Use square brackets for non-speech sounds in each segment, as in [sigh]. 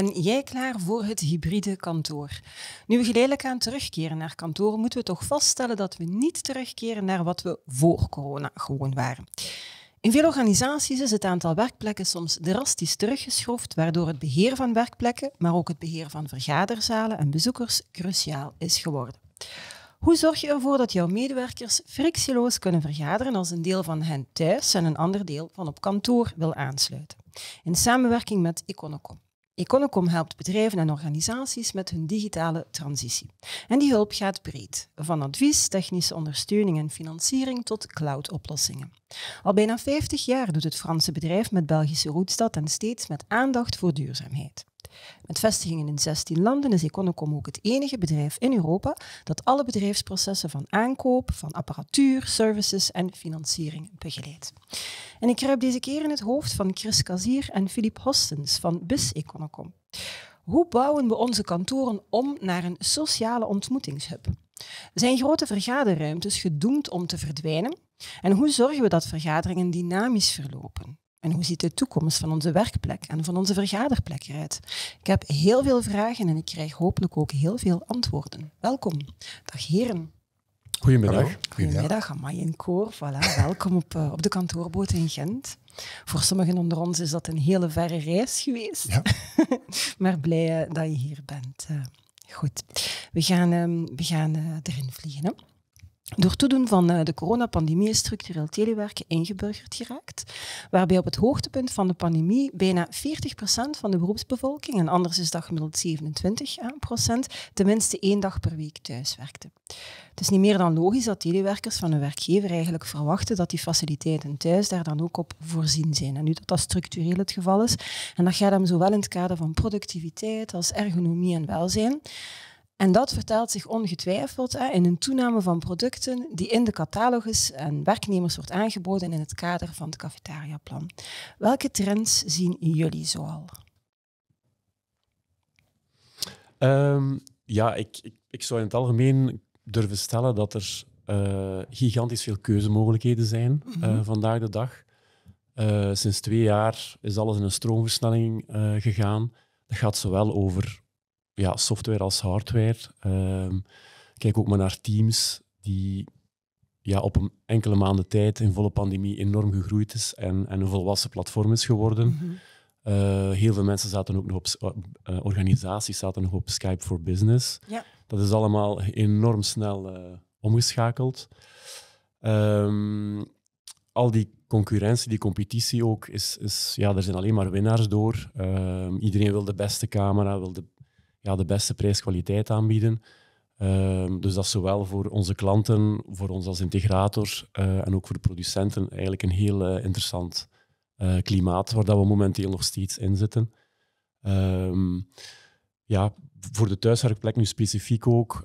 Ben jij klaar voor het hybride kantoor. Nu we geleidelijk aan terugkeren naar kantoor, moeten we toch vaststellen dat we niet terugkeren naar wat we voor corona gewoon waren. In veel organisaties is het aantal werkplekken soms drastisch teruggeschroefd, waardoor het beheer van werkplekken, maar ook het beheer van vergaderzalen en bezoekers cruciaal is geworden. Hoe zorg je ervoor dat jouw medewerkers frictieloos kunnen vergaderen als een deel van hen thuis en een ander deel van op kantoor wil aansluiten? In samenwerking met Iconocom. Econocom helpt bedrijven en organisaties met hun digitale transitie. En die hulp gaat breed, van advies, technische ondersteuning en financiering tot cloud-oplossingen. Al bijna 50 jaar doet het Franse bedrijf met Belgische roetstad en steeds met aandacht voor duurzaamheid. Met vestigingen in 16 landen is Econocom ook het enige bedrijf in Europa dat alle bedrijfsprocessen van aankoop, van apparatuur, services en financiering begeleidt. En ik kruip deze keer in het hoofd van Chris Kazier en Filip Hostens van BIS Econocom. Hoe bouwen we onze kantoren om naar een sociale ontmoetingshub? Zijn grote vergaderruimtes gedoemd om te verdwijnen? En hoe zorgen we dat vergaderingen dynamisch verlopen? En hoe ziet de toekomst van onze werkplek en van onze vergaderplek eruit? Ik heb heel veel vragen en ik krijg hopelijk ook heel veel antwoorden. Welkom. Dag heren. Goedemiddag. Goedemiddag, Amai en Koor. Voilà, welkom op, eh, op de kantoorboot in Gent. Voor sommigen onder ons is dat een hele verre reis geweest. Ja. [laughs] maar blij eh, dat je hier bent. Eh, goed, we gaan, ehm, we gaan erin vliegen. Hè? Door toedoen van eh, de coronapandemie is structureel telewerken ingeburgerd geraakt, waarbij op het hoogtepunt van de pandemie bijna 40% van de beroepsbevolking, en anders is dat gemiddeld 27%, tenminste één dag per week thuis werkte. Het is niet meer dan logisch dat telewerkers van hun werkgever eigenlijk verwachten dat die faciliteiten thuis daar dan ook op voorzien zijn. En nu dat dat structureel het geval is, en dat gaat hem zowel in het kader van productiviteit als ergonomie en welzijn, en dat vertaalt zich ongetwijfeld hè, in een toename van producten die in de catalogus aan werknemers wordt aangeboden in het kader van het cafetariaplan. Welke trends zien jullie zoal? Ehm, ja, ik, ik, ik, zou in het algemeen durven stellen dat er eh, gigantisch veel keuzemogelijkheden zijn eh, mhm. vandaag de dag. Eh, sinds twee jaar is alles in een stroomversnelling gegaan. Dat gaat zowel over ja, software als hardware. Ehm, kijk ook maar naar teams die ja, op een enkele maanden tijd in volle pandemie enorm gegroeid is en, en een volwassen platform is geworden. Mhm. Eh, heel veel mensen zaten ook nog op, eh, organisaties zaten nog op Skype for Business. Ja. Dat is allemaal enorm snel eh, omgeschakeld. Ehm, al die concurrentie, die competitie ook, is, is, ja, er zijn alleen maar winnaars door. Ehm, iedereen wil de beste camera, wil de, ja, de beste prijs-kwaliteit aanbieden. Ehm, dus dat is zowel voor onze klanten, voor ons als integrator eh, en ook voor de producenten eigenlijk een heel eh, interessant eh, klimaat waar dat we momenteel nog steeds in zitten. Ehm, ja, voor de thuiswerkplek nu specifiek ook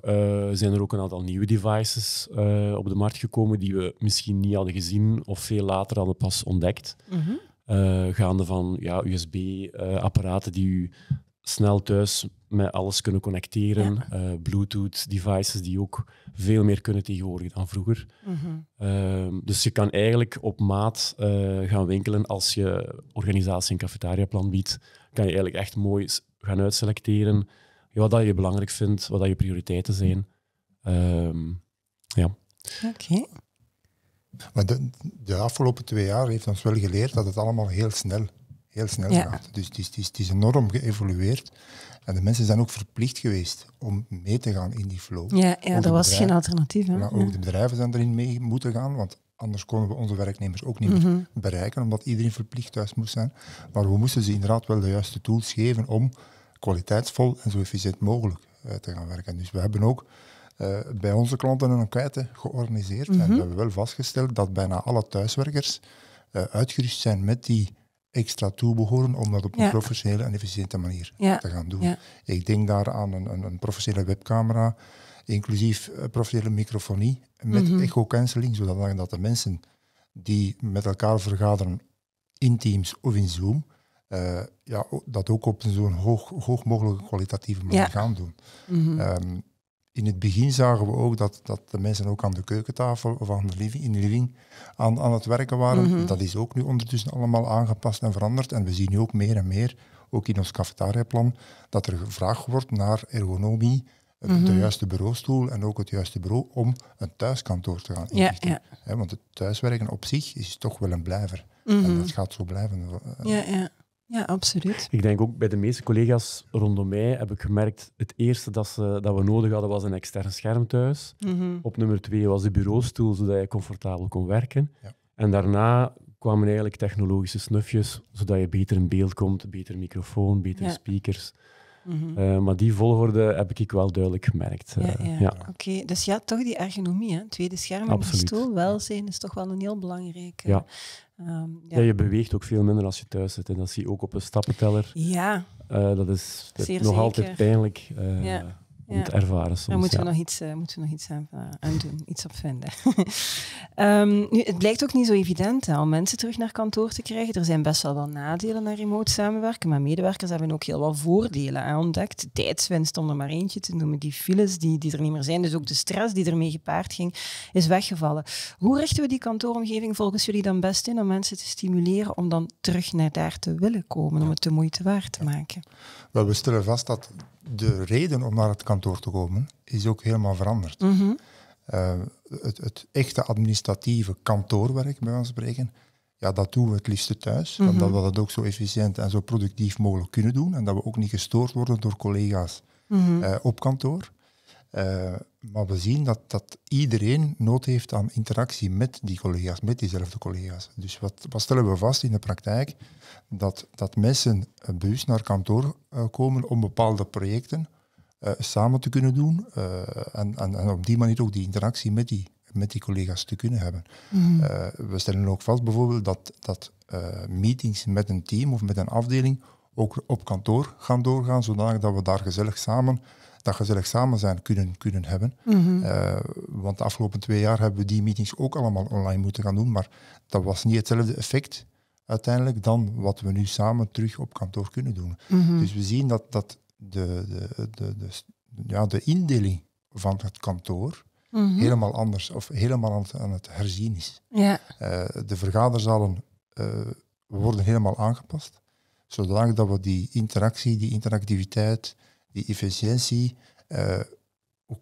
zijn er ook een aantal nieuwe devices op de markt gekomen die we misschien niet hadden gezien of veel later hadden pas ontdekt. Mhm. gaande van ja, USB-apparaten die u snel thuis met alles kunnen connecteren. Eh, Bluetooth-devices die ook veel meer kunnen tegenwoordig dan vroeger. Mhm. Ehm, dus je kan eigenlijk op maat eh, gaan winkelen als je organisatie een cafetariaplan biedt. Kan je eigenlijk echt mooi gaan uitselecteren wat dat je belangrijk vindt, wat dat je prioriteiten zijn. Ehm, ja. Oké. Maar de, de afgelopen twee jaar heeft ons wel geleerd dat het allemaal heel snel heel snel gaat. Dus het is enorm geëvolueerd. En de mensen zijn ook verplicht geweest om mee te gaan in die flow. Ja, ja dat was geen alternatief. Hè? Maar ook de bedrijven zijn erin mee moeten gaan, want anders konden we onze werknemers ook niet meer mhm. bereiken, omdat iedereen verplicht thuis moest zijn. Maar we moesten ze inderdaad wel de juiste tools geven om kwaliteitsvol en zo efficiënt mogelijk eh, te gaan werken. Dus we hebben ook eh, bij onze klanten een enquête georganiseerd en mhm. we hebben wel vastgesteld dat bijna alle thuiswerkers eh, uitgerust zijn met die extra toe om dat op een professionele en efficiënte manier te gaan doen. Ik denk daar aan een, een, een professionele webcamera, inclusief eh, professionele microfonie met mm canceling, echo-cancelling, zodat de mensen die met elkaar vergaderen in Teams of in Zoom, eh, ja, dat ook op zo'n hoog, hoog mogelijke kwalitatieve manier gaan doen. Mhm. Ehm, in het begin zagen we ook dat, dat de mensen ook aan de keukentafel of aan de living, in de living aan, aan het werken waren. Mhm. Dat is ook nu ondertussen allemaal aangepast en veranderd. En we zien nu ook meer en meer, ook in ons cafetariaplan, dat er gevraagd wordt naar ergonomie, mhm. de juiste bureaustoel en ook het juiste bureau om een thuiskantoor te gaan inrichten. want het thuiswerken op zich is toch wel een blijver. Mhm. En dat gaat zo blijven. Eh, ja, ja. Ja, absoluut. Ik denk ook bij de meeste collega's rondom mij heb ik gemerkt, het eerste dat, ze, dat we nodig hadden was een extern scherm thuis. Mhm. Op nummer twee was de bureaustoel, zodat je comfortabel kon werken. Ja. En daarna kwamen eigenlijk technologische snufjes, zodat je beter in beeld komt, beter microfoon, betere speakers. Mhm. Eh, maar die volgorde heb ik wel duidelijk gemerkt. Eh, ja, ja. Oké, dus ja, toch die ergonomie. Hè? Tweede scherm en de stoel, welzijn is toch wel een heel belangrijke. Ehm, ja. ja. je beweegt ook veel minder als je thuis zit. En dat zie je ook op een stappenteller. Ja. Eh, dat is nog altijd pijnlijk. ja om Daar moeten, we nog iets, eh, moeten we nog iets aan, eh, doen, iets op vinden. [laughs] Ehm, nu, het blijkt ook niet zo evident hè, om mensen terug naar kantoor te krijgen. Er zijn best wel wel nadelen naar remote samenwerken, maar medewerkers hebben ook heel wat voordelen aan ontdekt. Tijdswinst, om er maar eentje te noemen, die files die, die er niet meer zijn, dus ook de stress die ermee gepaard ging, is weggevallen. Hoe richten we die kantooromgeving volgens jullie dan best in om mensen te stimuleren om dan terug naar daar te willen komen, om het de moeite waard te maken? we stellen vast dat de reden om naar het kantoor te komen is ook helemaal veranderd. Mhm. Eh, het, het, echte administratieve kantoorwerk, bij ons spreken, ja, dat doen we het liefste thuis. Mhm. Omdat we dat ook zo efficiënt en zo productief mogelijk kunnen doen. En dat we ook niet gestoord worden door collega's mhm. eh, op kantoor. Eh, maar we zien dat, dat iedereen nood heeft aan interactie met die collega's, met diezelfde collega's. Dus wat, wat stellen we vast in de praktijk? Dat, dat mensen bewust naar kantoor eh, komen om bepaalde projecten eh, samen te kunnen doen en, en, en, op die manier ook die interactie met die, met die collega's te kunnen hebben. Mhm. we stellen ook vast bijvoorbeeld dat, dat meetings met een team of met een afdeling ook op kantoor gaan doorgaan, zodat we daar gezellig samen dat gezellig samen zijn kunnen, kunnen hebben. Mhm. Eh, want de afgelopen twee jaar hebben we die meetings ook allemaal online moeten gaan doen. Maar dat was niet hetzelfde effect uiteindelijk dan wat we nu samen terug op kantoor kunnen doen. Mhm. Dus we zien dat, dat de, de, de, de, ja, de indeling van het kantoor mhm. helemaal anders of helemaal aan het, herzien is. Eh, de vergaderzalen eh, worden helemaal aangepast, zodat we die interactie, die interactiviteit, die efficiëntie uh,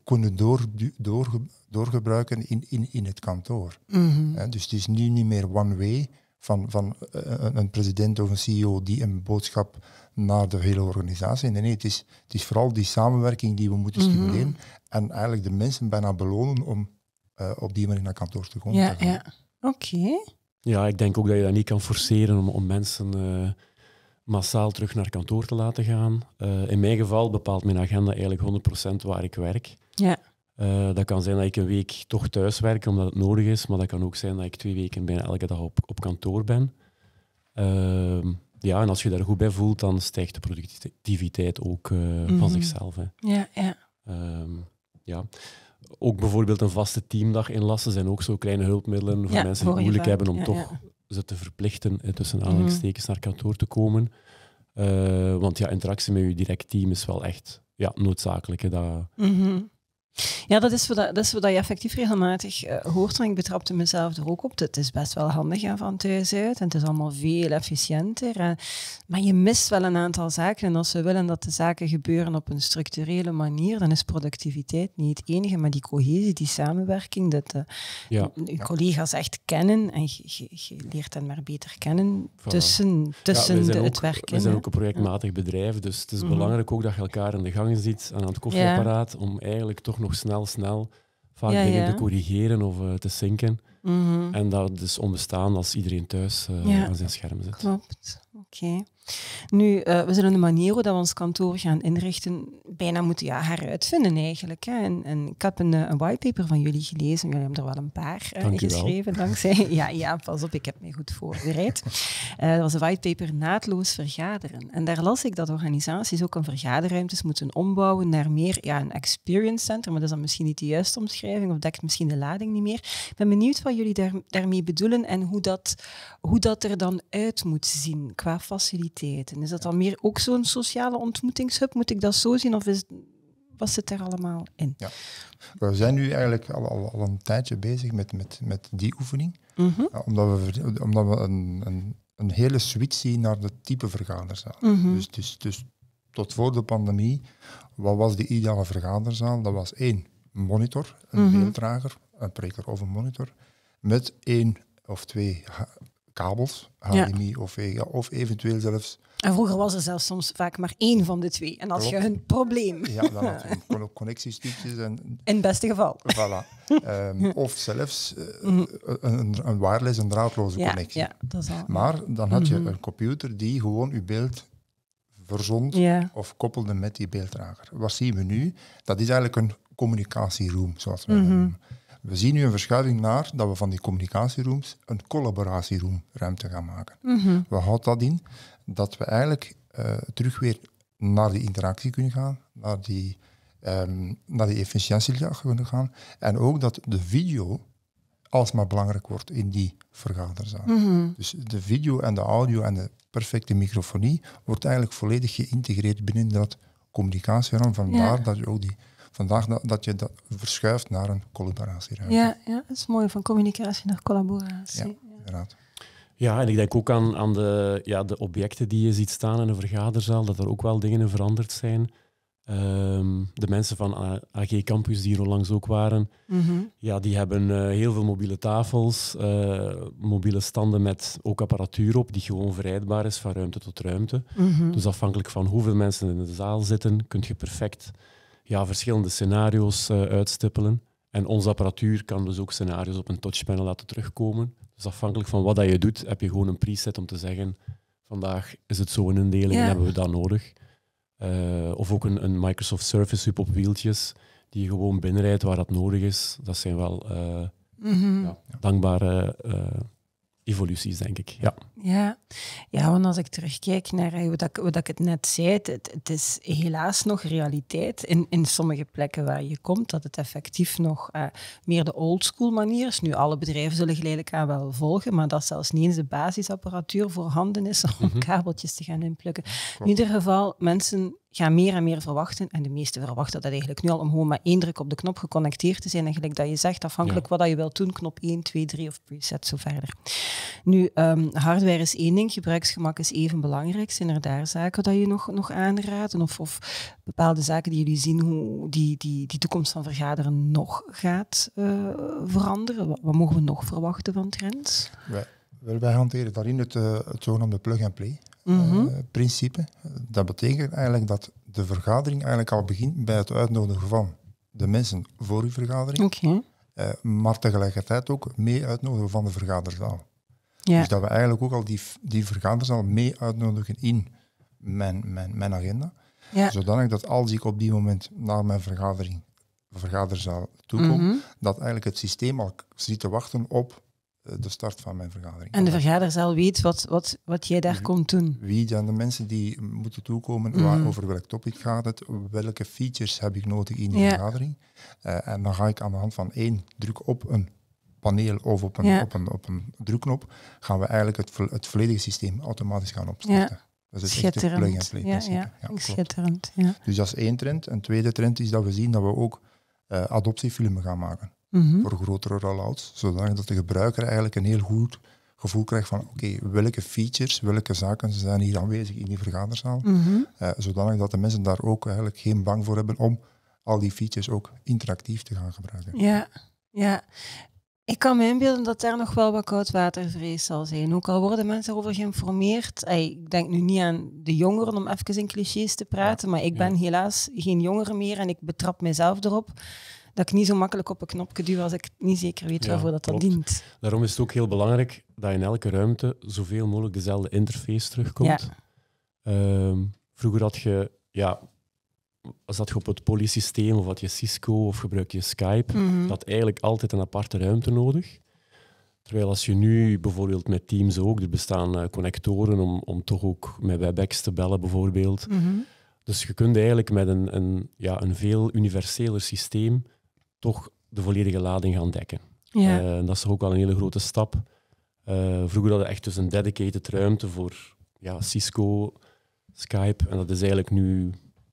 kunnen door, door, doorgebruiken in, in, in het kantoor. Mhm. dus het is nu niet meer one way van, van eh, een president of een CEO die een boodschap naar de hele organisatie. Nee, het, is, het is vooral die samenwerking die we moeten mhm. stimuleren en eigenlijk de mensen bijna belonen om eh, op die manier naar kantoor te komen. Ja, oké. Ja, ik denk ook dat je dat niet kan forceren om, om mensen massaal terug naar kantoor te laten gaan. Eh, in mijn geval bepaalt mijn agenda eigenlijk 100% waar ik werk. Ja. Eh, dat kan zijn dat ik een week toch thuis werk omdat het nodig is, maar dat kan ook zijn dat ik twee weken bijna elke dag op, op kantoor ben. Ehm, ja, en als je daar goed bij voelt, dan stijgt de productiviteit ook eh, van mhm. zichzelf. Ja, ja. Ehm, ja. Ook bijvoorbeeld een vaste teamdag inlassen zijn ook zo kleine hulpmiddelen voor mensen die het moeilijk hebben om toch te verplichten eh, tussen mhm. aanhalingstekens naar kantoor te komen. Eh, want ja, interactie met je direct team is wel echt ja, noodzakelijk. Hè, dat, mhm. Ja, dat is, wat, dat is wat je effectief regelmatig eh, hoort. En ik betrapte mezelf er ook op. Het is best wel handig hè, van thuis uit. En het is allemaal veel efficiënter. Eh. maar je mist wel een aantal zaken. En als we willen dat de zaken gebeuren op een structurele manier, dan is productiviteit niet het enige. Maar die cohesie, die samenwerking, dat uh, je collega's echt kennen. En je, leert hen maar beter kennen tussen, tussen de, het werken. We zijn ook een projectmatig bedrijf. Dus het is mhm. belangrijk ook dat je elkaar in de gang ziet aan het koffieapparaat. Om eigenlijk toch nog snel, snel vaak dingen te corrigeren of eh, te zinken. Mhm. En dat is dus onbestaan als iedereen thuis eh, aan zijn scherm zit. Klopt, oké. Nu, eh, we zullen de manier hoe we ons kantoor gaan inrichten bijna moeten ja, heruitvinden eigenlijk. Hè. En, en, ik heb een, eh, een whitepaper van jullie gelezen. Jullie hebben er wel een paar uh, Dank geschreven [laughs] dankzij. Ja, ja, pas op, ik heb mij goed voorbereid. dat was een whitepaper naadloos vergaderen. En daar las ik dat organisaties ook een vergaderruimtes moeten ombouwen naar meer ja, een experience center. Maar dat is dan misschien niet de juiste omschrijving of dekt misschien de lading niet meer. Ik ben benieuwd wat jullie daar, daarmee bedoelen en hoe dat, hoe dat er dan uit moet zien qua faciliteiten is dat dan meer ook zo'n sociale ontmoetingshub? Moet ik dat zo zien of is, wat zit er allemaal in? Ja. We zijn nu eigenlijk al, al, een tijdje bezig met, met, met die oefening. Mhm. Eh, omdat we, omdat we een, een, een, hele switch zien naar de type vergaderzaal. Mhm. dus, dus, dus tot voor de pandemie, wat was de ideale vergaderzaal? Dat was één monitor, een mm beelddrager, een projector of een monitor, met één of twee kabels, HDMI of VGA, of eventueel zelfs... En vroeger was er zelfs soms vaak maar één van de twee. En als je een probleem. Ja, dan had je [laughs] connectiestukjes En, In het beste geval. Voilà. [laughs] Ehm, of zelfs eh, mhm. een, een wireless, en draadloze connectie. Ja, dat is Maar dan had je mhm. een computer die gewoon je beeld verzond of koppelde met die beelddrager. Wat zien we nu? Dat is eigenlijk een communicatieroom, zoals we mhm. noemen. We zien nu een verschuiving naar dat we van die communicatierooms een collaboratieroomruimte gaan maken. Mm Wat houdt dat in? Dat we eigenlijk eh, terug weer naar die interactie kunnen gaan, naar die, um, naar die efficiëntie kunnen gaan. En ook dat de video alsmaar belangrijk wordt in die vergaderzaal. Mhm. Dus de video en de audio en de perfecte microfonie wordt eigenlijk volledig geïntegreerd binnen dat communicatieroom. Vandaar dat je ook die vandaag dat, je dat verschuift naar een collaboratieruimte. Ja, ja, dat is mooi, van communicatie naar collaboratie. Ja, inderdaad. Ja, en ik denk ook aan, aan de, ja, de objecten die je ziet staan in een vergaderzaal, dat er ook wel dingen veranderd zijn. Ehm, de mensen van AG Campus die hier onlangs ook waren, mhm. ja, die hebben eh, heel veel mobiele tafels, eh, mobiele standen met ook apparatuur op, die gewoon verrijdbaar is van ruimte tot ruimte. Mhm. Dus afhankelijk van hoeveel mensen in de zaal zitten, kun je perfect ja, verschillende scenario's eh, uitstippelen. En onze apparatuur kan dus ook scenario's op een touchpanel laten terugkomen. Dus afhankelijk van wat dat je doet, heb je gewoon een preset om te zeggen: vandaag is het zo'n indeling en hebben we dat nodig. Eh, of ook een, een, Microsoft Surface Hub op wieltjes, die je gewoon binnenrijdt waar dat nodig is. Dat zijn wel eh, mhm. ja, dankbare evoluties, denk ik. Ja. Ja. ja, want als ik terugkijk naar wat eh, ik, dat ik het net zei, het, het, is helaas nog realiteit in, in sommige plekken waar je komt, dat het effectief nog eh, meer de oldschool manier is. Nu, alle bedrijven zullen geleidelijk aan wel volgen, maar dat zelfs niet eens de basisapparatuur voorhanden is om mhm. kabeltjes te gaan inplukken. In ieder geval, mensen gaan meer en meer verwachten, en de meesten verwachten dat eigenlijk nu al, om gewoon maar één druk op de knop geconnecteerd te zijn. En gelijk dat je zegt, afhankelijk wat dat je wilt doen, knop 1, 2, 3 of preset, zo verder. Nu, ehm, hardware is één ding, gebruiksgemak is even belangrijk. Zijn er daar zaken dat je nog, nog aanraadt? Of, of bepaalde zaken die jullie zien, hoe die, die, die toekomst van vergaderen nog gaat eh, veranderen? Wat, mogen we nog verwachten van trends? Ja. Wij hanteren daarin het, eh, het zogenaamde plug-and-play. Mhm. Eh, principe. Dat betekent eigenlijk dat de vergadering eigenlijk al begint bij het uitnodigen van de mensen voor uw vergadering. Okay. Eh, maar tegelijkertijd ook mee uitnodigen van de vergaderzaal. Ja. Dus dat we eigenlijk ook al die, die vergaderzaal mee uitnodigen in mijn, mijn, mijn agenda. Ja. Zodanig dat als ik op die moment naar mijn vergadering, vergaderzaal toekom, mm dat eigenlijk het systeem al zit te wachten op eh, de start van mijn vergadering. En de vergader zal weet wat, wat, wat jij daar komt doen? Wie dan de mensen die moeten toekomen, mhm. waar, over welk topic gaat het, welke features heb ik nodig in die vergadering. Eh, en dan ga ik aan de hand van één druk op een paneel of op een, op een, op een drukknop, gaan we eigenlijk het, het volledige systeem automatisch gaan opstarten. Dat dus is echt plug-and-play ja Schitterend. Dus dat is één trend. Een tweede trend is dat we zien dat we ook uh, adoptiefilmen gaan maken. Mhm. voor grotere rollouts. Zodanig dat de gebruiker eigenlijk een heel goed gevoel krijgt van oké, welke features, welke zaken zijn hier aanwezig in die vergaderzaal. Mm zodanig dat de mensen daar ook eigenlijk geen bang voor hebben om al die features ook interactief te gaan gebruiken. Ja, ja. Ik kan me inbeelden dat daar nog wel wat koudwatervrees zal zijn. Ook al worden mensen erover geïnformeerd. Ik denk nu niet aan de jongeren om even in clichés te praten, maar ik ben helaas geen jongere meer en ik betrap mezelf erop dat ik niet zo makkelijk op een knopje duw als ik niet zeker weet waarvoor dat, dat dient. Daarom is het ook heel belangrijk dat in elke ruimte zoveel mogelijk dezelfde interface terugkomt. Ehm, vroeger had je, ja, zat je op het polysysteem of had je Cisco of gebruik je Skype, mhm. dat eigenlijk altijd een aparte ruimte nodig. Terwijl als je nu bijvoorbeeld met Teams ook, er bestaan eh, connectoren om, om toch ook met WebEx te bellen bijvoorbeeld. Mhm. Dus je kunt eigenlijk met een, een, ja, een veel universeler systeem toch de volledige lading gaan dekken. Ja. Eh, dat is ook wel een hele grote stap. Eh, vroeger hadden we echt dus een dedicated ruimte voor ja, Cisco, Skype. En dat is eigenlijk nu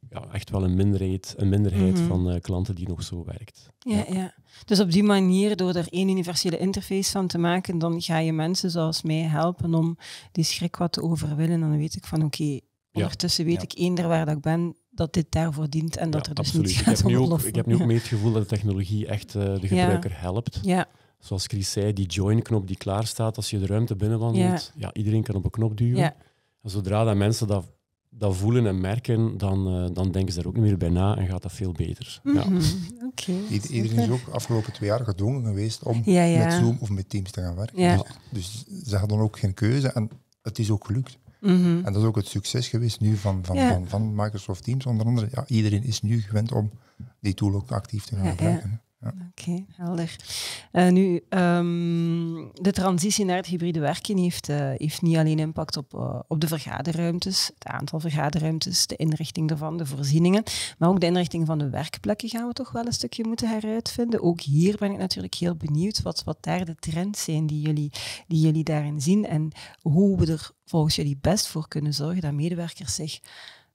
ja, echt wel een minderheid, een minderheid mhm. van eh, klanten die nog zo werkt. Ja, ja, Dus op die manier, door er één universele interface van te maken, dan ga je mensen zoals mij helpen om die schrik wat te overwinnen. Dan weet ik van oké, okay, ondertussen weet ik eender waar dat ik ben, dat dit daarvoor dient en dat er dus absoluut. niet gaat ik heb, nu ook, ik heb nu ook mee het gevoel dat de technologie echt eh, de gebruiker helpt. Ja. Zoals Chris zei, die join-knop die klaar staat als je de ruimte binnenwandelt. Ja. iedereen kan op een knop duwen. zodra dat mensen dat, dat voelen en merken, dan, eh, dan denken ze er ook niet meer bij na en gaat dat veel beter. Mm -hmm. iedereen is ook afgelopen twee jaar gedwongen geweest om met Zoom of met Teams te gaan werken. Dus, dus ze hadden ook geen keuze en het is ook gelukt. Mhm. En dat is ook het succes geweest nu van, van, van, van, Microsoft Teams onder andere. Ja, iedereen is nu gewend om die tool ook actief te gaan gebruiken. Oké, helder. Eh, nu, ehm, de transitie naar het hybride werken heeft, eh, heeft niet alleen impact op, eh, op de vergaderruimtes, het aantal vergaderruimtes, de inrichting daarvan, de voorzieningen, maar ook de inrichting van de werkplekken gaan we toch wel een stukje moeten heruitvinden. Ook hier ben ik natuurlijk heel benieuwd wat, wat daar de trends zijn die jullie, die jullie daarin zien en hoe we er volgens jullie best voor kunnen zorgen dat medewerkers zich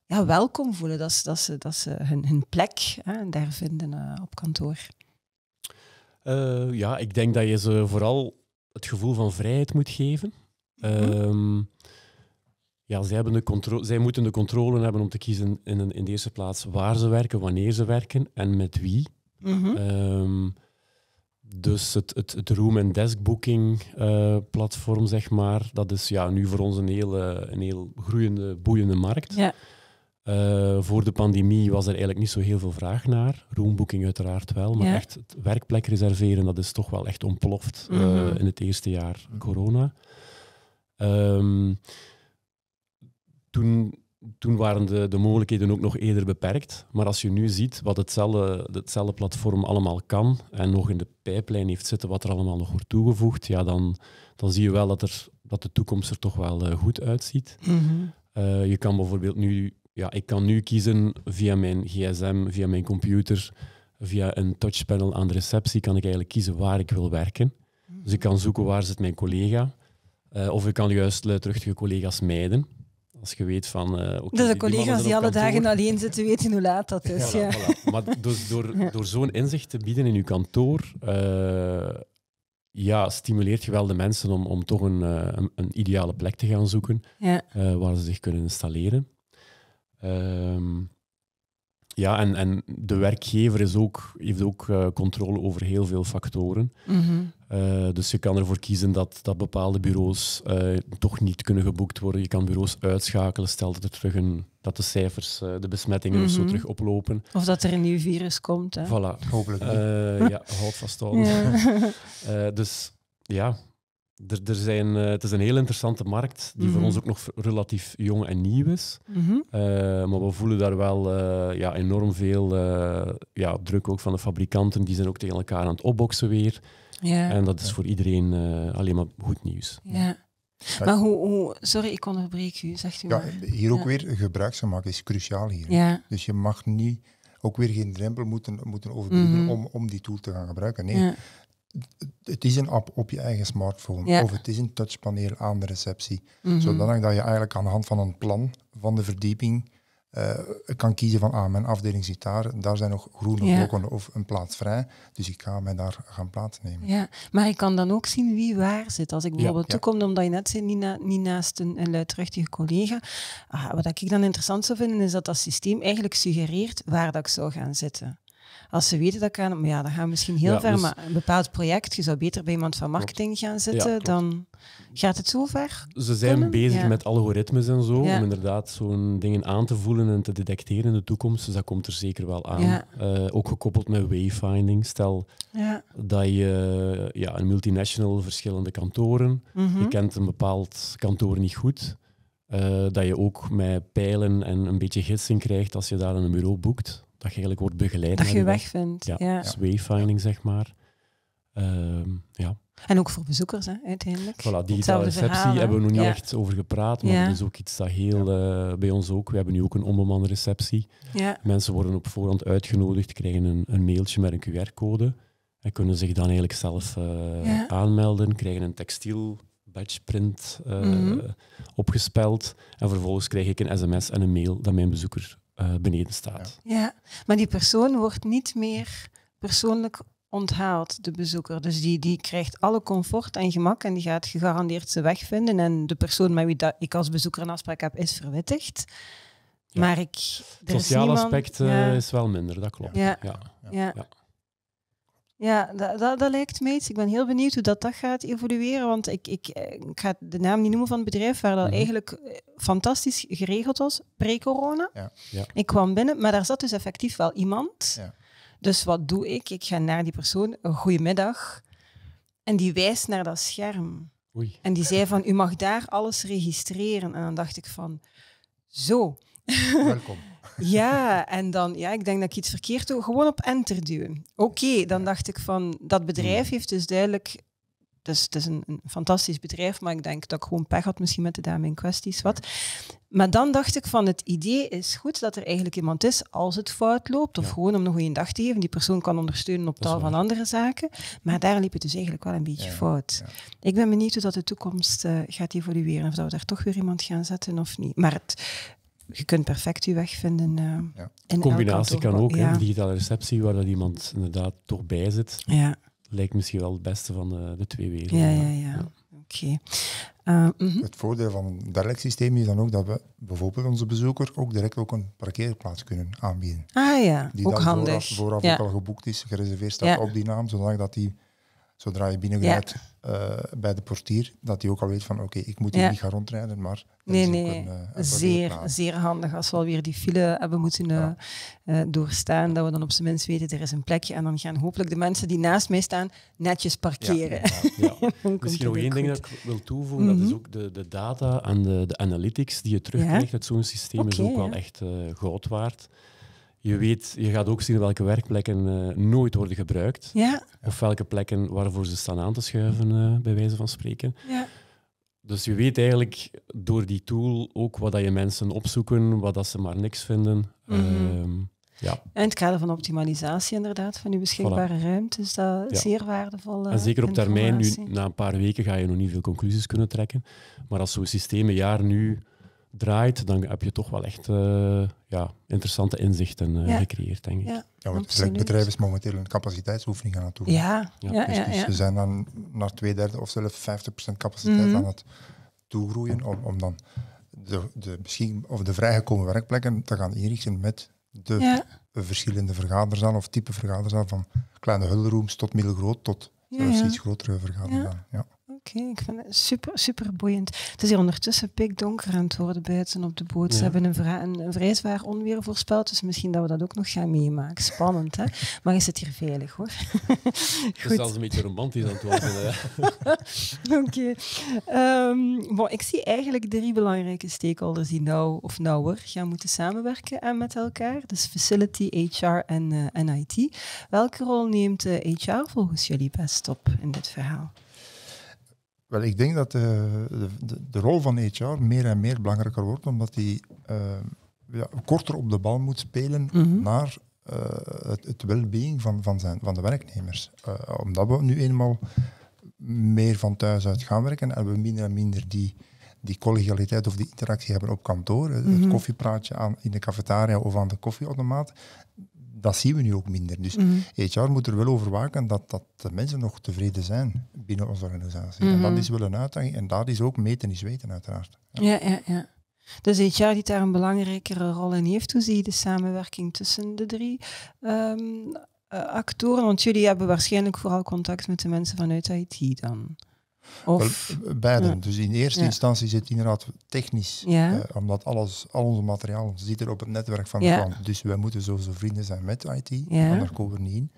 ja, welkom voelen, dat ze, dat ze, dat ze hun, hun plek hè, daar vinden op kantoor. Eh, ja, ik denk dat je ze vooral het gevoel van vrijheid moet geven. Mhm. Ehm, ja, zij, hebben de zij moeten de controle hebben om te kiezen in, in de eerste plaats waar ze werken, wanneer ze werken en met wie. Mhm. Ehm, dus het, het, room- en deskbooking-platform, eh, zeg maar, dat is ja, nu voor ons een heel, een heel groeiende, boeiende markt. Ja. Eh, voor de pandemie was er eigenlijk niet zo heel veel vraag naar. Roombooking uiteraard wel, maar echt het werkplek reserveren, dat is toch wel echt ontploft eh, mhm. in het eerste jaar mhm. corona. Ehm, toen, toen waren de, de mogelijkheden ook nog eerder beperkt. Maar als je nu ziet wat hetzelfde, hetzelfde platform allemaal kan en nog in de pijplijn heeft zitten wat er allemaal nog wordt toegevoegd, ja, dan, dan zie je wel dat, er, dat de toekomst er toch wel eh, goed uitziet. Mhm. je kan bijvoorbeeld nu ja, ik kan nu kiezen via mijn gsm, via mijn computer, via een touchpanel aan de receptie, kan ik eigenlijk kiezen waar ik wil werken. Dus ik kan zoeken waar zit mijn collega. Uh, of ik kan juist luidruchtige collega's mijden. Als je weet van... Uh, eh, okay, dus de collega's die, alle dagen alleen zitten weten hoe laat dat is. ja, Maar dus door, door zo'n inzicht te bieden in je kantoor... Uh, ja, stimuleert je wel de mensen om, om toch een, een, ideale plek te gaan zoeken ja. waar ze zich kunnen installeren. Um, ja, en, en de werkgever is ook, heeft ook eh, controle over heel veel factoren. Mhm. Eh, dus je kan ervoor kiezen dat, dat bepaalde bureaus eh, toch niet kunnen geboekt worden. Je kan bureaus uitschakelen, stel dat, er terug een, dat de cijfers, de besmettingen mm of zo mhm. terug oplopen. Of dat er een nieuw virus komt. Hè? Voilà. Hopelijk. ja, houd vast al Ja. [laughs] dus ja, er, er zijn, eh, het is een heel interessante markt die voor mhm. ons ook nog relatief jong en nieuw is. Mhm. Eh, maar we voelen daar wel eh, ja, enorm veel ja, druk ook van de fabrikanten. Die zijn ook tegen elkaar aan het opboksen weer. Ja. En dat is voor iedereen alleen maar goed nieuws. Ja. Maar hoe, hoe, sorry, ik onderbreek u, zegt u. Ja, maar. hier ook weer maken, is cruciaal hier. Dus je mag niet ook weer geen drempel moeten, moeten overbruggen mhm. om, om die tool te gaan gebruiken. Nee, ja het is een app op je eigen smartphone of het is een touchpaneel aan de receptie. Mm Zodanig dat je eigenlijk aan de hand van een plan van de verdieping eh, kan kiezen van ah, mijn afdeling zit daar, daar zijn nog groene blokken of een plaats vrij, dus ik ga mij daar gaan plaatsnemen. Ja, maar ik kan dan ook zien wie waar zit. Als ik bijvoorbeeld ja, omdat je net zei, niet, naast een, een luidruchtige collega, ah, wat ik dan interessant zou vinden, is dat dat systeem eigenlijk suggereert waar dat ik zou gaan zitten als ze weten dat kan, ja, dan gaan we misschien heel ver. Dus- maar een bepaald project, je zou beter bij iemand van marketing gaan zitten, dan gaat het zo ver. Ze zijn bezig met algoritmes en zo, om inderdaad zo'n dingen aan te voelen en te detecteren in de toekomst. Dus dat komt er zeker wel aan. Eh, ook gekoppeld met wayfinding. Stel dat je ja, een multinational, verschillende kantoren, mhm. je kent een bepaald kantoor niet goed. Eh, dat je ook met pijlen en een beetje gidsing krijgt als je daar een bureau boekt dat je eigenlijk wordt begeleid. Dat je wegvindt. Ja, wayfinding, zeg maar. Ehm, ja. En ook voor bezoekers, hè, uiteindelijk. Voilà, digitale receptie hebben we nog niet echt over gepraat, maar ja. dat is ook iets dat heel eh, bij ons ook. We hebben nu ook een onbemande receptie. Ja. Mensen worden op voorhand uitgenodigd, krijgen een, een mailtje met een QR-code en kunnen zich dan eigenlijk zelf eh, aanmelden, krijgen een textiel badgeprint uh, eh, mhm. opgespeld en vervolgens krijg ik een sms en een mail dat mijn bezoeker eh, beneden staat. Ja. maar die persoon wordt niet meer persoonlijk onthaald de bezoeker. Dus die, die krijgt alle comfort en gemak en die gaat gegarandeerd zijn weg vinden. En de persoon met wie dat ik als bezoeker een afspraak heb, is verwittigd. Maar ik... Het sociale aspect is wel minder, dat klopt. Ja. Ja. Ja, dat, dat, lijkt me iets. Ik ben heel benieuwd hoe dat, dat gaat evolueren. Want ik, ik, eh, ik ga de naam niet noemen van het bedrijf waar dat mhm. eigenlijk eh, fantastisch geregeld was, pre-corona. Ja, Ik kwam binnen, maar daar zat dus effectief wel iemand. Ja. Dus wat doe ik? Ik ga naar die persoon, goedemiddag. En die wijst naar dat scherm. Oei. En die zei van, u mag daar alles registreren. En dan dacht ik van, zo. Welkom. [laughs] Ja, [laughs] en dan, ja, ik denk dat ik iets verkeerd doe. Gewoon op enter duwen. Oké, dan dacht ik van, dat bedrijf mm. heeft dus duidelijk... Dus het is een, een, fantastisch bedrijf, maar ik denk dat ik gewoon pech had misschien met de dame in kwesties. Wat. Maar dan dacht ik van, het idee is goed dat er eigenlijk iemand is als het fout loopt. Of gewoon om nog een goede dag te geven. Die persoon kan ondersteunen op tal van andere zaken. Maar daar liep het dus eigenlijk wel een beetje fout. Ik ben benieuwd hoe dat de toekomst eh, gaat evolueren. Of dat we daar toch weer iemand gaan zetten of niet. Maar het, je kunt perfect je weg vinden. Uh, ja. combinatie kan ook, ja. digitale receptie, waar dat iemand inderdaad toch bij zit. Ja. Lijkt misschien wel het beste van eh, de, twee werelden. Ja, ja, ja. Oké. Eh, mhm. Het voordeel van een direct systeem is dan ook dat we bijvoorbeeld onze bezoeker ook direct ook een parkeerplaats kunnen aanbieden. Ah ja, die ook dan handig. Vooraf, vooraf ook al geboekt is, gereserveerd staat op die naam, zodat die zodra je binnen gaat eh, bij de portier, dat hij ook al weet van oké, ik moet hier niet gaan rondrijden, maar... Nee, nee, een, eh, een zeer, zeer handig als we alweer die file hebben moeten eh, doorstaan, dat we dan op zijn minst weten, er is een plekje en dan gaan hopelijk de mensen die naast mij staan netjes parkeren. [laughs] Misschien nog één ding dat ik wil toevoegen, dat is mhm. ook de, de data en de, de analytics die je terugkrijgt uit zo'n systeem is ook wel echt groot waard je weet, je gaat ook zien welke werkplekken eh, nooit worden gebruikt. Ja. Of welke plekken waarvoor ze staan aan te schuiven, eh, bij wijze van spreken. Ja. Dus je weet eigenlijk door die tool ook wat dat je mensen opzoeken, wat dat ze maar niks vinden. Mhm. Ehm, ja. En het kader van optimalisatie inderdaad, van je beschikbare ruimte, is dat zeer waardevol. en zeker op termijn, nu, na een paar weken ga je nog niet veel conclusies kunnen trekken. Maar als zo'n systeem een jaar nu draait, dan heb je toch wel echt uh, ja, interessante inzichten uh, gecreëerd, denk ik. Ja, want het bedrijf is momenteel een capaciteitsoefening aan het doen. Ja, ja, dus, dus ze zijn dan naar twee derde of zelfs 50% capaciteit mhm. aan het toegroeien om, om dan de, de, misschien, of de vrijgekomen werkplekken te gaan inrichten met de verschillende vergaderzalen of type vergaderzaal van kleine hulrooms tot middelgroot tot zelfs iets grotere vergaderzalen. Ja ik vind het super, super boeiend. Het is hier ondertussen pikdonker aan het worden buiten op de boot. Ze hebben een, een, vrij zwaar onweer voorspeld, dus misschien dat we dat ook nog gaan meemaken. Spannend, hè? Maar is het hier veilig, hoor. Goed. [laughs] Het is zelfs een beetje romantisch aan het worden. [laughs] Oké. Okay. Ehm, bon, ik zie eigenlijk drie belangrijke stakeholders die nou of nauwer gaan moeten samenwerken en eh, met elkaar. Dus Facility, HR en, uh, eh, IT. Welke rol neemt HR eh, volgens jullie best op in dit verhaal? Wel, ik denk dat eh, de, de, de, rol van HR meer en meer belangrijker wordt, omdat die eh, ja, korter op de bal moet spelen mhm. naar eh, het, het van, van, zijn, van de werknemers. Uh, omdat we nu eenmaal meer van thuis uit gaan werken en we minder en minder die, die collegialiteit of die interactie hebben op kantoor, het mhm. koffiepraatje aan, in de cafetaria of aan de koffieautomaat, dat zien we nu ook minder. Dus mm HR moet er wel over waken dat, dat de mensen nog tevreden zijn binnen onze organisatie. En dat mhm. is wel een uitdaging. En daar is ook meten is weten, uiteraard. Ja, ja, ja. Dus HR die daar een belangrijkere rol in heeft. Hoe zie je de samenwerking tussen de drie ehm, eh, actoren? Want jullie hebben waarschijnlijk vooral contact met de mensen vanuit IT dan. Of, Dus in eerste instantie zit inderdaad technisch. Eh, omdat alles, al onze materiaal zit er op het netwerk van de klant. Dus wij moeten sowieso vrienden zijn met IT, daar komen we niet in.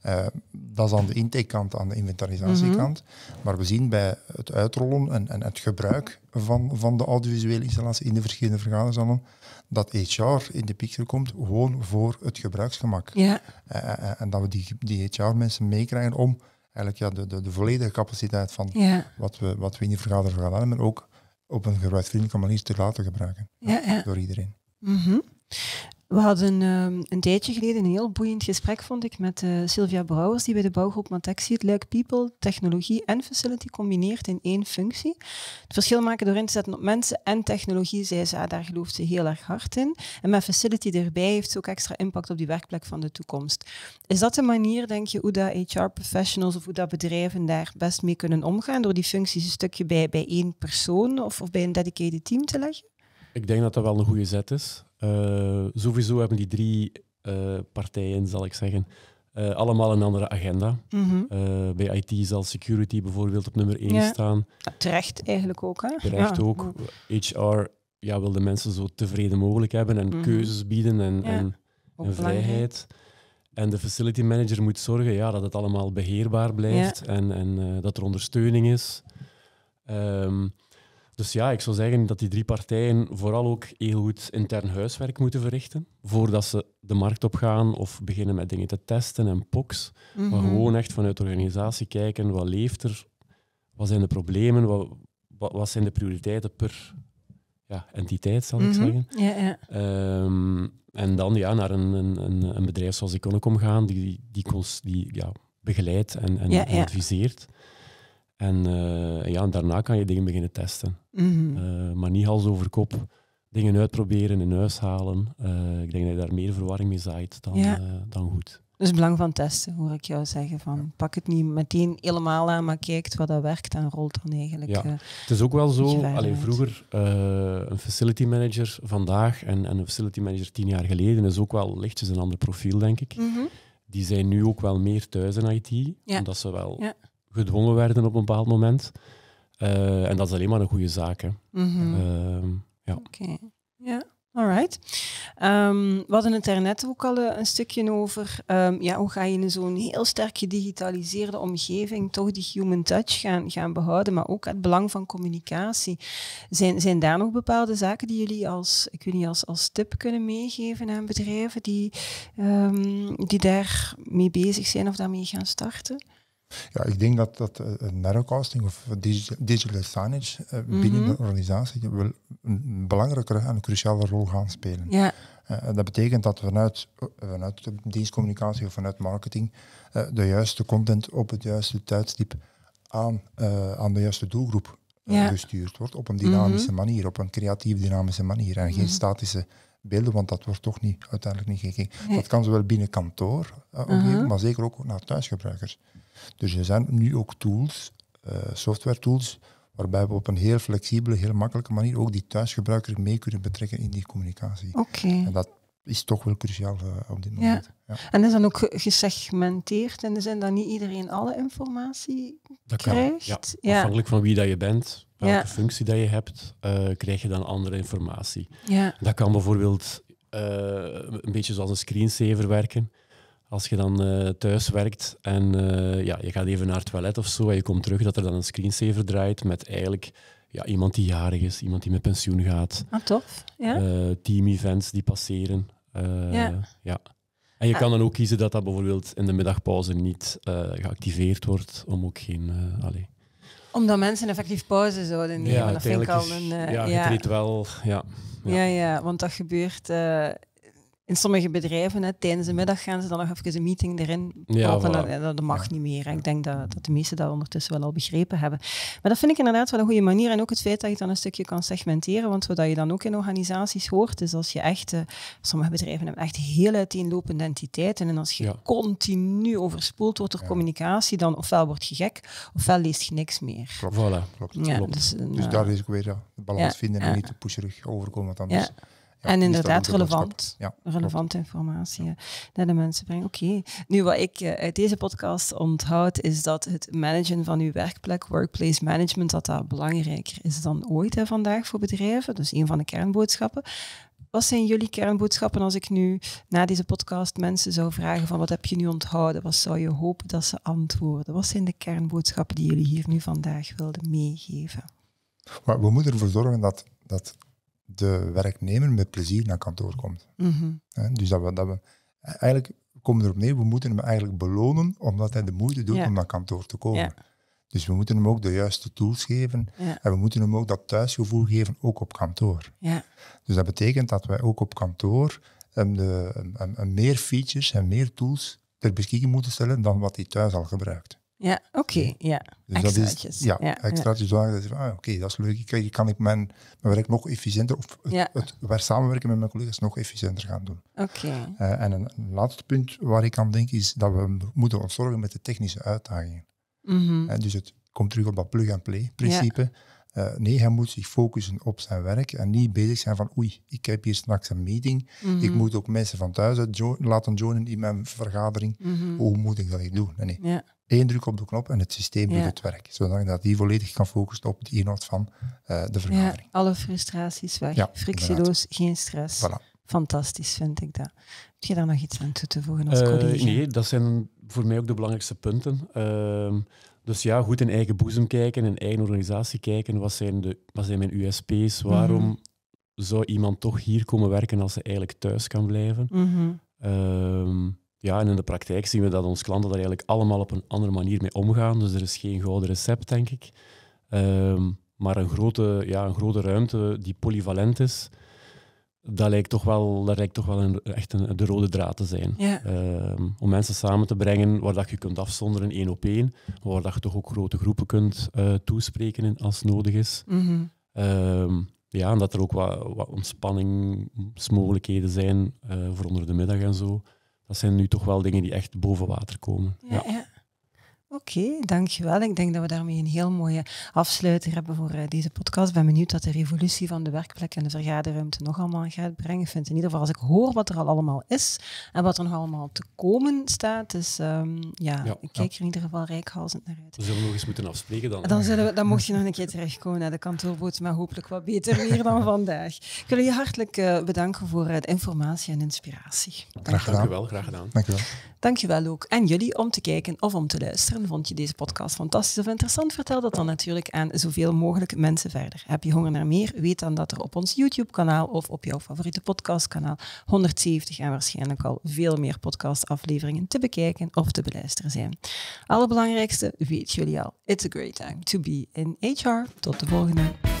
Eh, dat is aan de intakekant, aan de inventarisatiekant. Mm Maar we zien bij het uitrollen en, en het gebruik van, van de audiovisuele installatie in de verschillende vergaderzalen, dat HR in de picture komt gewoon voor het gebruiksgemak. Ja. Eh, en dat we die, die HR-mensen meekrijgen om eigenlijk ja, de, de, volledige capaciteit van wat, we, wat we in die vergadering gaan hebben, ook op een gebruiksvriendelijke manier te laten gebruiken door iedereen. Mhm. We hadden ehm, een tijdje geleden een heel boeiend gesprek, vond ik, met uh, Sylvia Brouwers, die bij de bouwgroep Matexi ziet Like People, technologie en facility combineert in één functie. Het verschil maken door in te zetten op mensen en technologie, zei ze, ah, daar gelooft ze heel erg hard in. En met facility erbij heeft ze ook extra impact op die werkplek van de toekomst. Is dat de manier, denk je, hoe dat HR-professionals of hoe dat bedrijven daar best mee kunnen omgaan, door die functies een stukje bij, bij één persoon of, of bij een dedicated team te leggen? Ik denk dat dat wel een goede zet is. Uh, sowieso hebben die drie eh, partijen, zal ik zeggen, eh, allemaal een andere agenda. Mhm. bij IT zal security bijvoorbeeld op nummer 1 ja. staan. Terecht eigenlijk ook. Hè? Terecht ook. HR ja, wil de mensen zo tevreden mogelijk hebben en mhm. keuzes bieden en, en, vrijheid. En de facility manager moet zorgen ja, dat het allemaal beheerbaar blijft en, en dat er ondersteuning is. Um, dus ja, ik zou zeggen dat die drie partijen vooral ook heel goed intern huiswerk moeten verrichten. Voordat ze de markt op gaan of beginnen met dingen te testen en pox. Maar mhm. gewoon echt vanuit de organisatie kijken, wat leeft er? Wat zijn de problemen? Wat, wat, zijn de prioriteiten per ja, entiteit, zal ik mhm. zeggen? Ehm, en dan ja, naar een, een, een bedrijf zoals Iconocom gaan, die, die, die, die ja, begeleidt en, en, adviseert. En uh, ja, daarna kan je dingen beginnen testen. Mhm. Eh, maar niet hals over kop dingen uitproberen, in huis halen. Eh, ik denk dat je daar meer verwarring mee zaait dan, dan goed. Dus het belang van testen, hoor ik jou zeggen. Van, pak het niet meteen helemaal aan, maar kijk wat dat werkt en rolt dan eigenlijk. Ja. het is ook wel zo, alleen vroeger een facility manager vandaag en, en, een facility manager tien jaar geleden is ook wel lichtjes een ander profiel, denk ik. Mhm. Die zijn nu ook wel meer thuis in IT, omdat ze wel ja gedwongen werden op een bepaald moment. Eh, en dat is alleen maar een goede zaak. Hè. Mhm. Ehm, ja. Oké, ja. Alright. Um, we hadden het daar ook al eh, een stukje over. Ehm, ja, hoe ga je in zo'n heel sterk gedigitaliseerde omgeving toch die human touch gaan, gaan behouden, maar ook het belang van communicatie. Zijn, zijn daar nog bepaalde zaken die jullie als, ik weet niet, als, als tip kunnen meegeven aan bedrijven die, um, die daarmee bezig zijn of daarmee gaan starten? Ja, ik denk dat, dat eh, narrowcasting of digital, signage eh, mhm. binnen de organisatie wel een belangrijke en cruciale rol gaan spelen. Ja. Eh, dat betekent dat vanuit, vanuit de dienstcommunicatie of vanuit marketing de juiste content op het juiste tijdstip aan, aan de juiste doelgroep gestuurd wordt. Op een dynamische mhm. manier, op een creatief dynamische manier en geen mhm. statische beelden, want dat wordt toch niet, uiteindelijk niet gekeken. Dat kan zowel binnen kantoor uh, maar zeker ook naar thuisgebruikers. Dus er zijn nu ook tools, eh, software tools, waarbij we op een heel flexibele, heel makkelijke manier ook die thuisgebruiker mee kunnen betrekken in die communicatie. Oké. En dat is toch wel cruciaal eh, op dit moment. Ja. ja. En is dan ook gesegmenteerd en er zijn dat niet iedereen alle informatie dat krijgt? Kan, ja. Afhankelijk van wie dat je bent, welke functie dat je hebt, eh, krijg je dan andere informatie. Ja. Dat kan bijvoorbeeld een beetje zoals een screensaver werken als je dan eh, thuis werkt en eh, ja, je gaat even naar het toilet of zo en je komt terug, dat er dan een screensaver draait met eigenlijk ja, iemand die jarig is, iemand die met pensioen gaat. Ah, tof. Ja? Uh, eh, Team-events die passeren. ja. ja. En je ah. kan dan ook kiezen dat dat bijvoorbeeld in de middagpauze niet geactiveerd wordt, om ook geen... Allez. Omdat mensen effectief pauze zouden nemen, ja, dat vind ik al een... ja, ja. wel... ja. Ja, ja, want dat gebeurt in sommige bedrijven, hè, tijdens de middag gaan ze dan nog even een meeting erin. Ja, oh, eh, dat, mag niet meer. ik denk dat, dat de meesten dat ondertussen wel al begrepen hebben. Maar dat vind ik inderdaad wel een goede manier. En ook het feit dat je dan een stukje kan segmenteren. Want wat je dan ook in organisaties hoort, is als je echt... Eh, sommige bedrijven hebben echt heel uiteenlopende entiteiten. En als je continu overspoeld wordt door communicatie, dan ofwel word je gek, ofwel leest je niks meer. Klopt. Voilà. Klopt. Ja, dus, eh, dus, daar is ook weer de balans vinden en niet te pusherig overkomen en inderdaad relevant, relevante informatie eh, naar de mensen brengen. Oké, nu wat ik eh, uit deze podcast onthoud is dat het managen van uw werkplek, workplace management, dat dat belangrijker is dan ooit hè, vandaag voor bedrijven. Dus een van de kernboodschappen. Wat zijn jullie kernboodschappen als ik nu na deze podcast mensen zou vragen van wat heb je nu onthouden? Wat zou je hopen dat ze antwoorden? Wat zijn de kernboodschappen die jullie hier nu vandaag wilden meegeven? we moeten ervoor zorgen dat, dat de werknemer met plezier naar kantoor komt. Mhm. dus dat we, dat we eigenlijk komen erop neer, we moeten hem eigenlijk belonen omdat hij de moeite doet om naar kantoor te komen. Dus we moeten hem ook de juiste tools geven en we moeten hem ook dat thuisgevoel geven, ook op kantoor. Dus dat betekent dat wij ook op kantoor hem de, meer features en meer tools ter beschikking moeten stellen dan wat hij thuis al gebruikt. Ja, oké. ja. Dus extraatjes. ja, extraatjes. Ja. Dat ah, oké, dat is leuk. Kijk, eh, kan ik mijn, mijn werk nog efficiënter, of het, het, samenwerken met mijn collega's nog efficiënter gaan doen. Oké. Eh, en een, laatste punt waar ik aan denk is dat we moeten ontzorgen met de technische uitdagingen. Mm dus het komt terug op dat plug-and-play principe. Eh, nee, hij moet zich focussen op zijn werk en niet bezig zijn van oei, ik heb hier straks een meeting. Ik mhm. moet ook mensen van thuis laten joinen in mijn vergadering. Mhm. Hoe moet ik dat hier doen? Nee, nee. Eén druk op de knop en het systeem doet het werk. Zodat hij volledig kan focussen op de inhoud van eh, de vergadering. Ja, alle frustraties weg. Frictieloos, geen stress. Voilà. Fantastisch vind ik dat. Heb je daar nog iets aan toe te voegen als uh, eh, collega? Nee, dat zijn voor mij ook de belangrijkste punten. Ehm, dus ja, goed in eigen boezem kijken, in eigen organisatie kijken. Wat zijn, de, wat zijn mijn USP's? Mhm. Waarom zou iemand toch hier komen werken als ze eigenlijk thuis kan blijven? Mhm. Ehm, ja, en in de praktijk zien we dat onze klanten daar eigenlijk allemaal op een andere manier mee omgaan. Dus er is geen gouden recept, denk ik. Ehm, maar een grote, ja, een grote ruimte die polyvalent is, dat lijkt toch wel, dat lijkt toch wel een, echt een, de rode draad te zijn. Ehm, om mensen samen te brengen waar dat je kunt afzonderen één op één, waar dat je toch ook grote groepen kunt eh, toespreken als nodig is. Mhm. Ehm, ja, en dat er ook wat, ontspanningsmogelijkheden zijn eh, voor onder de middag en zo. Dat zijn nu toch wel dingen die echt boven water komen. ja. Oké, dankjewel. Ik denk dat we daarmee een heel mooie afsluiter hebben voor eh, deze podcast. Ik ben benieuwd wat de revolutie van de werkplek en de vergaderruimte nog allemaal gaat brengen. Ik vind in ieder geval, als ik hoor wat er al allemaal is en wat er nog allemaal te komen staat, dus ehm, ja, ik kijk er in ieder geval rijkhalsend naar uit. We zullen nog eens moeten afspreken dan. Dan, zullen we, dan mocht je nog een keer terechtkomen naar de kantoorboot, maar hopelijk wat beter hier dan [laughs] vandaag. Ik wil je hartelijk eh, bedanken voor eh, de informatie en inspiratie. Graag gedaan. Dank je wel, graag gedaan. Dankjewel je ook. En jullie om te kijken of om te luisteren vond je deze podcast fantastisch of interessant? Vertel dat dan natuurlijk aan zoveel mogelijk mensen verder. Heb je honger naar meer? Weet dan dat er op ons YouTube-kanaal of op jouw favoriete podcastkanaal 170 en waarschijnlijk al veel meer podcastafleveringen te bekijken of te beluisteren zijn. Allerbelangrijkste weet jullie al. It's a great time to be in HR. Tot de volgende.